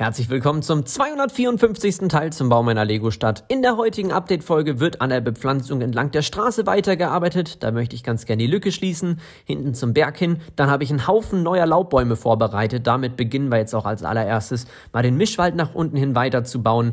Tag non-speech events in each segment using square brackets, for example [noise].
Herzlich willkommen zum 254. Teil zum Bau meiner Lego-Stadt. In der heutigen Update-Folge wird an der Bepflanzung entlang der Straße weitergearbeitet. Da möchte ich ganz gerne die Lücke schließen, hinten zum Berg hin. Dann habe ich einen Haufen neuer Laubbäume vorbereitet. Damit beginnen wir jetzt auch als allererstes mal den Mischwald nach unten hin weiterzubauen.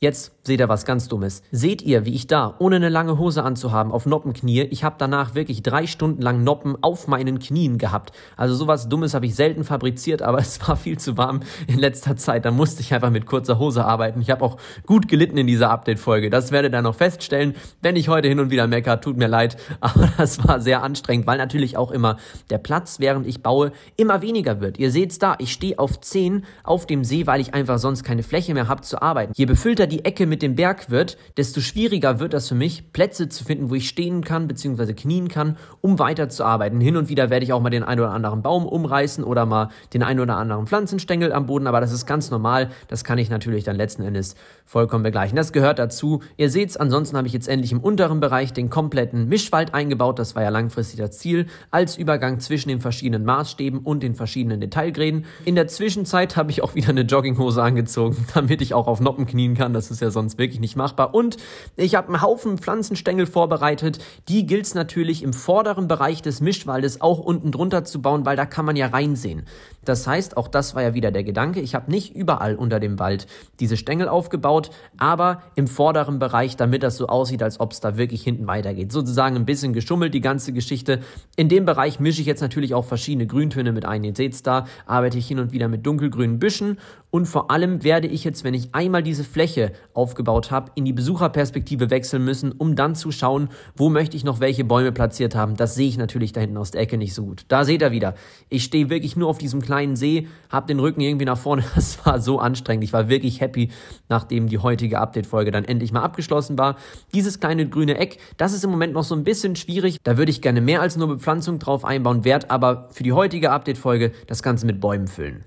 Jetzt Seht ihr was ganz Dummes? Seht ihr, wie ich da, ohne eine lange Hose anzuhaben, auf Noppen knie? Ich habe danach wirklich drei Stunden lang Noppen auf meinen Knien gehabt. Also sowas Dummes habe ich selten fabriziert, aber [laughs] es war viel zu warm in letzter Zeit. Da musste ich einfach mit kurzer Hose arbeiten. Ich habe auch gut gelitten in dieser Update-Folge. Das werdet ihr noch feststellen. Wenn ich heute hin und wieder meckere, tut mir leid, [laughs] aber das war sehr anstrengend, weil natürlich auch immer der Platz, während ich baue, immer weniger wird. Ihr seht's da, ich stehe auf 10 auf dem See, weil ich einfach sonst keine Fläche mehr habe zu arbeiten. Je befüllter die Ecke mit mit dem Berg wird, desto schwieriger wird das für mich, Plätze zu finden, wo ich stehen kann bzw. knien kann, um weiterzuarbeiten. Hin und wieder werde ich auch mal den einen oder anderen Baum umreißen oder mal den einen oder anderen Pflanzenstängel am Boden, aber das ist ganz normal. Das kann ich natürlich dann letzten Endes vollkommen begleichen. Das gehört dazu. Ihr seht es, ansonsten habe ich jetzt endlich im unteren Bereich den kompletten Mischwald eingebaut. Das war ja langfristig das Ziel, als Übergang zwischen den verschiedenen Maßstäben und den verschiedenen Detailgräden. In der Zwischenzeit habe ich auch wieder eine Jogginghose angezogen, [laughs] damit ich auch auf Noppen knien kann. Das ist ja sonst sonst wirklich nicht machbar. Und ich habe einen Haufen Pflanzenstängel vorbereitet. Die gilt es natürlich im vorderen Bereich des Mischwaldes auch unten drunter zu bauen, weil da kann man ja reinsehen. Das heißt, auch das war ja wieder der Gedanke, ich habe nicht überall unter dem Wald diese Stängel aufgebaut, aber im vorderen Bereich, damit das so aussieht, als ob es da wirklich hinten weitergeht. Sozusagen ein bisschen geschummelt, die ganze Geschichte. In dem Bereich mische ich jetzt natürlich auch verschiedene Grüntöne mit ein. Ihr seht es da, arbeite ich hin und wieder mit dunkelgrünen Büschen und vor allem werde ich jetzt, wenn ich einmal diese Fläche auf aufgebaut habe, in die Besucherperspektive wechseln müssen, um dann zu schauen, wo möchte ich noch welche Bäume platziert haben. Das sehe ich natürlich da hinten aus der Ecke nicht so gut. Da seht ihr wieder. Ich stehe wirklich nur auf diesem kleinen See, habe den Rücken irgendwie nach vorne. [laughs] Das war so anstrengend. Ich war wirklich happy, nachdem die heutige Update-Folge dann endlich mal abgeschlossen war. Dieses kleine grüne Eck, das ist im Moment noch so ein bisschen schwierig. Da würde ich gerne mehr als nur Bepflanzung drauf einbauen, werde aber für die heutige Update-Folge das Ganze mit Bäumen füllen.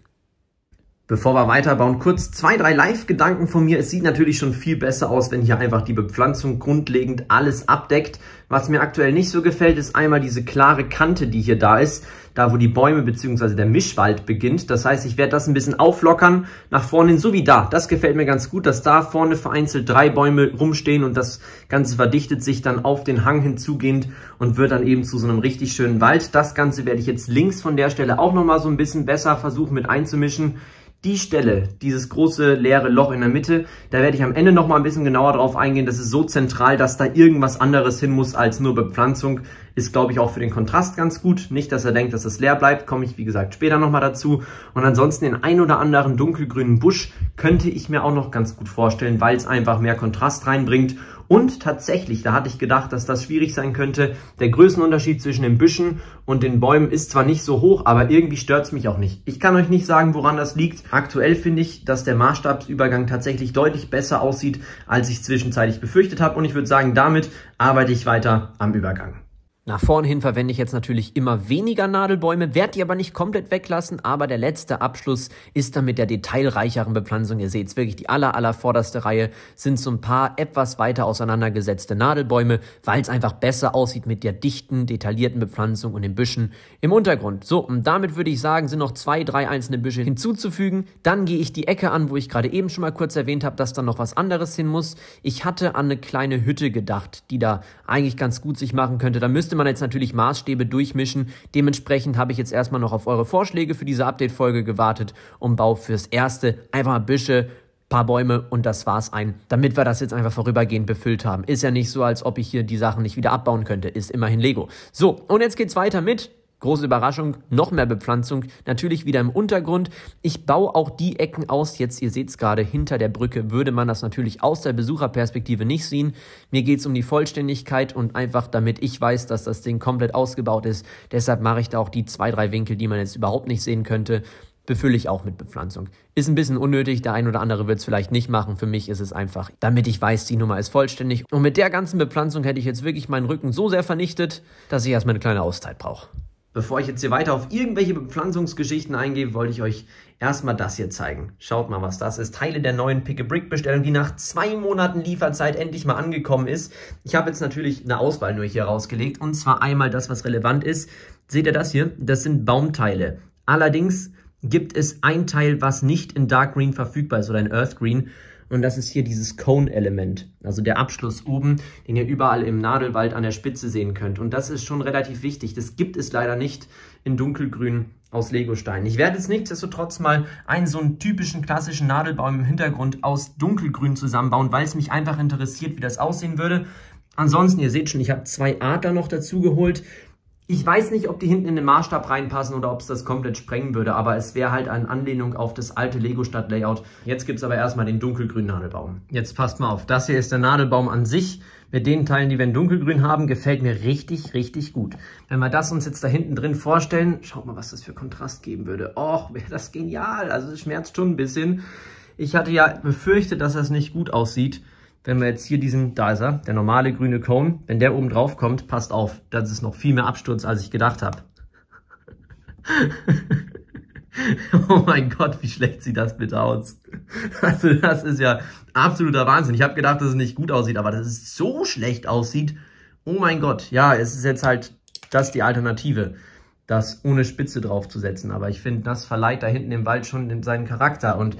Bevor wir weiterbauen, kurz zwei, drei Live-Gedanken von mir. Es sieht natürlich schon viel besser aus, wenn hier einfach die Bepflanzung grundlegend alles abdeckt. Was mir aktuell nicht so gefällt, ist einmal diese klare Kante, die hier da ist, da wo die Bäume bzw. der Mischwald beginnt. Das heißt, ich werde das ein bisschen auflockern, nach vorne hin, so wie da. Das gefällt mir ganz gut, dass da vorne vereinzelt drei Bäume rumstehen und das Ganze verdichtet sich dann auf den Hang hinzugehend und wird dann eben zu so einem richtig schönen Wald. Das Ganze werde ich jetzt links von der Stelle auch nochmal so ein bisschen besser versuchen mit einzumischen die Stelle, dieses große leere Loch in der Mitte, da werde ich am Ende nochmal ein bisschen genauer drauf eingehen. Das ist so zentral, dass da irgendwas anderes hin muss als nur Bepflanzung. Ist, glaube ich, auch für den Kontrast ganz gut. Nicht, dass er denkt, dass es leer bleibt, komme ich, wie gesagt, später nochmal dazu. Und ansonsten den ein oder anderen dunkelgrünen Busch könnte ich mir auch noch ganz gut vorstellen, weil es einfach mehr Kontrast reinbringt und tatsächlich, da hatte ich gedacht, dass das schwierig sein könnte. Der Größenunterschied zwischen den Büschen und den Bäumen ist zwar nicht so hoch, aber irgendwie stört es mich auch nicht. Ich kann euch nicht sagen, woran das liegt. Aktuell finde ich, dass der Maßstabsübergang tatsächlich deutlich besser aussieht, als ich zwischenzeitlich befürchtet habe. Und ich würde sagen, damit arbeite ich weiter am Übergang. Nach vorn hin verwende ich jetzt natürlich immer weniger Nadelbäume, werde die aber nicht komplett weglassen, aber der letzte Abschluss ist dann mit der detailreicheren Bepflanzung. Ihr seht es wirklich, die aller, aller vorderste Reihe sind so ein paar etwas weiter auseinandergesetzte Nadelbäume, weil es einfach besser aussieht mit der dichten, detaillierten Bepflanzung und den Büschen im Untergrund. So, und damit würde ich sagen, sind noch zwei, drei einzelne Büsche hinzuzufügen. Dann gehe ich die Ecke an, wo ich gerade eben schon mal kurz erwähnt habe, dass da noch was anderes hin muss. Ich hatte an eine kleine Hütte gedacht, die da eigentlich ganz gut sich machen könnte. Da müsste man man jetzt natürlich Maßstäbe durchmischen. Dementsprechend habe ich jetzt erstmal noch auf eure Vorschläge für diese Update-Folge gewartet und baue fürs Erste einfach mal Büsche, paar Bäume und das war's ein, damit wir das jetzt einfach vorübergehend befüllt haben. Ist ja nicht so, als ob ich hier die Sachen nicht wieder abbauen könnte. Ist immerhin Lego. So, und jetzt geht's weiter mit Große Überraschung, noch mehr Bepflanzung, natürlich wieder im Untergrund. Ich baue auch die Ecken aus. Jetzt, ihr seht es gerade, hinter der Brücke würde man das natürlich aus der Besucherperspektive nicht sehen. Mir geht es um die Vollständigkeit und einfach damit ich weiß, dass das Ding komplett ausgebaut ist. Deshalb mache ich da auch die zwei, drei Winkel, die man jetzt überhaupt nicht sehen könnte befülle ich auch mit Bepflanzung. Ist ein bisschen unnötig, der ein oder andere wird es vielleicht nicht machen. Für mich ist es einfach, damit ich weiß, die Nummer ist vollständig. Und mit der ganzen Bepflanzung hätte ich jetzt wirklich meinen Rücken so sehr vernichtet, dass ich erstmal eine kleine Auszeit brauche. Bevor ich jetzt hier weiter auf irgendwelche Bepflanzungsgeschichten eingehe, wollte ich euch erstmal das hier zeigen. Schaut mal, was das ist. Teile der neuen Pick-a-Brick-Bestellung, die nach zwei Monaten Lieferzeit endlich mal angekommen ist. Ich habe jetzt natürlich eine Auswahl nur hier rausgelegt. Und zwar einmal das, was relevant ist. Seht ihr das hier? Das sind Baumteile. Allerdings gibt es ein Teil, was nicht in Dark Green verfügbar ist oder in Earth Green. Und das ist hier dieses Cone-Element, also der Abschluss oben, den ihr überall im Nadelwald an der Spitze sehen könnt. Und das ist schon relativ wichtig. Das gibt es leider nicht in dunkelgrün aus Legostein. Ich werde jetzt nichtsdestotrotz mal einen so einen typischen klassischen Nadelbaum im Hintergrund aus dunkelgrün zusammenbauen, weil es mich einfach interessiert, wie das aussehen würde. Ansonsten, ihr seht schon, ich habe zwei Adler noch dazu geholt. Ich weiß nicht, ob die hinten in den Maßstab reinpassen oder ob es das komplett sprengen würde, aber es wäre halt eine Anlehnung auf das alte Lego-Stadt-Layout. Jetzt gibt es aber erstmal den dunkelgrünen Nadelbaum. Jetzt passt mal auf, das hier ist der Nadelbaum an sich. Mit den Teilen, die wir in dunkelgrün haben, gefällt mir richtig, richtig gut. Wenn wir das uns jetzt da hinten drin vorstellen, schaut mal, was das für Kontrast geben würde. Och, wäre das genial. Also es schmerzt schon ein bisschen. Ich hatte ja befürchtet, dass das nicht gut aussieht wenn wir jetzt hier diesen, da ist er, der normale grüne Cone, wenn der oben drauf kommt, passt auf, das ist noch viel mehr Absturz, als ich gedacht habe. [laughs] oh mein Gott, wie schlecht sieht das bitte aus. [laughs] Also das ist ja absoluter Wahnsinn. Ich habe gedacht, dass es nicht gut aussieht, aber dass es so schlecht aussieht, oh mein Gott. Ja, es ist jetzt halt, das die Alternative, das ohne Spitze draufzusetzen. Aber ich finde, das verleiht da hinten im Wald schon seinen Charakter und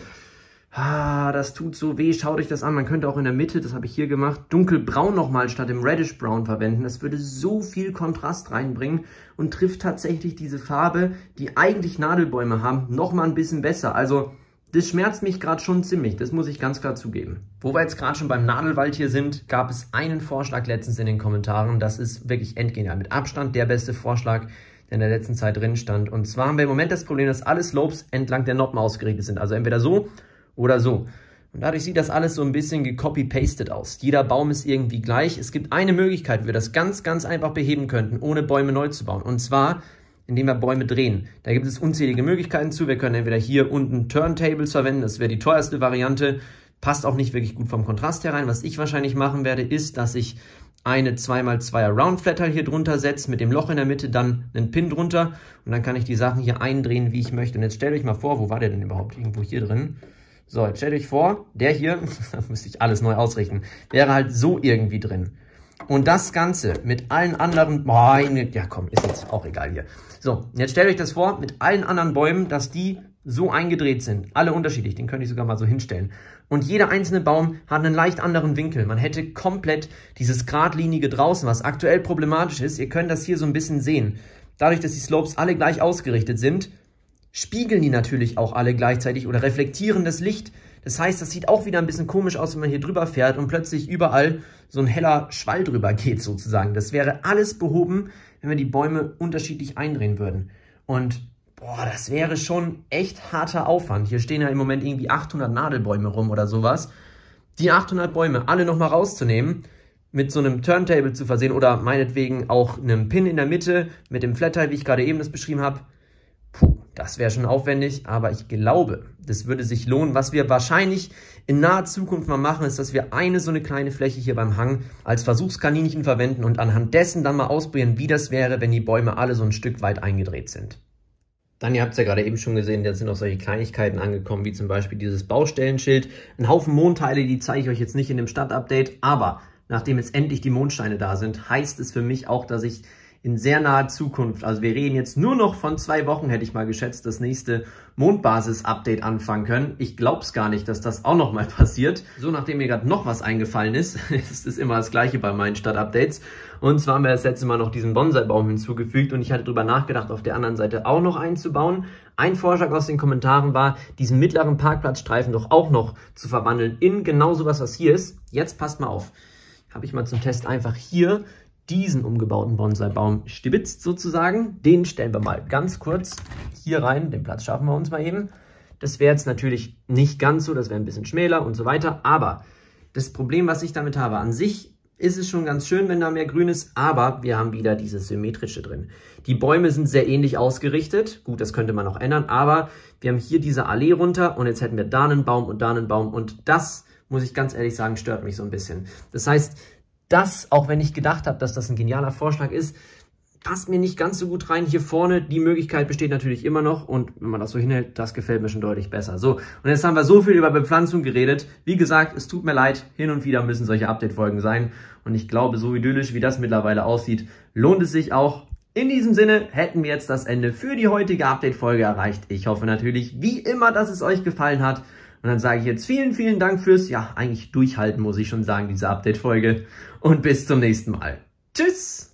ah, das tut so weh, schaut euch das an. Man könnte auch in der Mitte, das habe ich hier gemacht, dunkelbraun nochmal statt dem Reddish Brown verwenden. Das würde so viel Kontrast reinbringen und trifft tatsächlich diese Farbe, die eigentlich Nadelbäume haben, nochmal ein bisschen besser. Also das schmerzt mich gerade schon ziemlich, das muss ich ganz klar zugeben. Wo wir jetzt gerade schon beim Nadelwald hier sind, gab es einen Vorschlag letztens in den Kommentaren. Das ist wirklich endgehender, mit Abstand der beste Vorschlag, der in der letzten Zeit drin stand. Und zwar haben wir im Moment das Problem, dass alle Slopes entlang der Noppen ausgerichtet sind. Also entweder so oder so. Und dadurch sieht das alles so ein bisschen gecopy-pasted aus. Jeder Baum ist irgendwie gleich. Es gibt eine Möglichkeit, wie wir das ganz, ganz einfach beheben könnten, ohne Bäume neu zu bauen. Und zwar, indem wir Bäume drehen. Da gibt es unzählige Möglichkeiten zu. Wir können entweder hier unten Turntables verwenden. Das wäre die teuerste Variante. Passt auch nicht wirklich gut vom Kontrast herein. Was ich wahrscheinlich machen werde, ist, dass ich eine 2x2er Round Flat hier drunter setze, mit dem Loch in der Mitte, dann einen Pin drunter und dann kann ich die Sachen hier eindrehen, wie ich möchte. Und jetzt stellt euch mal vor, wo war der denn überhaupt? Irgendwo hier drin. So, jetzt stellt euch vor, der hier, [laughs] da müsste ich alles neu ausrichten, wäre halt so irgendwie drin. Und das Ganze mit allen anderen, meine, ja komm, ist jetzt auch egal hier. So, jetzt stellt euch das vor, mit allen anderen Bäumen, dass die so eingedreht sind, alle unterschiedlich, den könnte ich sogar mal so hinstellen. Und jeder einzelne Baum hat einen leicht anderen Winkel. Man hätte komplett dieses Gradlinige draußen, was aktuell problematisch ist. Ihr könnt das hier so ein bisschen sehen. Dadurch, dass die Slopes alle gleich ausgerichtet sind, spiegeln die natürlich auch alle gleichzeitig oder reflektieren das Licht. Das heißt, das sieht auch wieder ein bisschen komisch aus, wenn man hier drüber fährt und plötzlich überall so ein heller Schwall drüber geht sozusagen. Das wäre alles behoben, wenn wir die Bäume unterschiedlich eindrehen würden. Und boah, das wäre schon echt harter Aufwand. Hier stehen ja im Moment irgendwie 800 Nadelbäume rum oder sowas. Die 800 Bäume alle nochmal rauszunehmen, mit so einem Turntable zu versehen oder meinetwegen auch einem Pin in der Mitte mit dem Flatter, wie ich gerade eben das beschrieben habe, Puh, das wäre schon aufwendig, aber ich glaube, das würde sich lohnen. Was wir wahrscheinlich in naher Zukunft mal machen, ist, dass wir eine so eine kleine Fläche hier beim Hang als Versuchskaninchen verwenden und anhand dessen dann mal ausprobieren, wie das wäre, wenn die Bäume alle so ein Stück weit eingedreht sind. Dann, ihr habt es ja gerade eben schon gesehen, da sind auch solche Kleinigkeiten angekommen, wie zum Beispiel dieses Baustellenschild. Ein Haufen Mondteile, die zeige ich euch jetzt nicht in dem Stadtupdate, aber nachdem jetzt endlich die Mondsteine da sind, heißt es für mich auch, dass ich in sehr naher Zukunft, also wir reden jetzt nur noch von zwei Wochen, hätte ich mal geschätzt, das nächste Mondbasis-Update anfangen können. Ich glaub's gar nicht, dass das auch nochmal [laughs] passiert. So, nachdem mir gerade noch was eingefallen ist, [laughs] es ist immer das gleiche bei meinen stadt updates Und zwar haben wir das letzte Mal noch diesen Bonsai-Baum hinzugefügt und ich hatte drüber nachgedacht, auf der anderen Seite auch noch einzubauen. Ein Vorschlag aus den Kommentaren war, diesen mittleren Parkplatzstreifen doch auch noch zu verwandeln in genau sowas, was hier ist. Jetzt passt mal auf habe ich mal zum Test einfach hier diesen umgebauten Bonsai-Baum stibitzt sozusagen. Den stellen wir mal ganz kurz hier rein. Den Platz schaffen wir uns mal eben. Das wäre jetzt natürlich nicht ganz so, das wäre ein bisschen schmäler und so weiter. Aber das Problem, was ich damit habe, an sich ist es schon ganz schön, wenn da mehr Grün ist, aber wir haben wieder dieses Symmetrische drin. Die Bäume sind sehr ähnlich ausgerichtet. Gut, das könnte man noch ändern, aber wir haben hier diese Allee runter und jetzt hätten wir da einen Baum und da einen Baum und das, muss ich ganz ehrlich sagen, stört mich so ein bisschen. Das heißt, das, auch wenn ich gedacht habe, dass das ein genialer Vorschlag ist, passt mir nicht ganz so gut rein. Hier vorne, die Möglichkeit besteht natürlich immer noch und wenn man das so hinhält, das gefällt mir schon deutlich besser. So, und jetzt haben wir so viel über Bepflanzung geredet. Wie gesagt, es tut mir leid, hin und wieder müssen solche Update-Folgen sein und ich glaube, so idyllisch wie das mittlerweile aussieht, lohnt es sich auch. In diesem Sinne hätten wir jetzt das Ende für die heutige Update-Folge erreicht. Ich hoffe natürlich wie immer, dass es euch gefallen hat und dann sage ich jetzt vielen, vielen Dank fürs, ja, eigentlich durchhalten muss ich schon sagen, diese Update-Folge. Und bis zum nächsten Mal. Tschüss!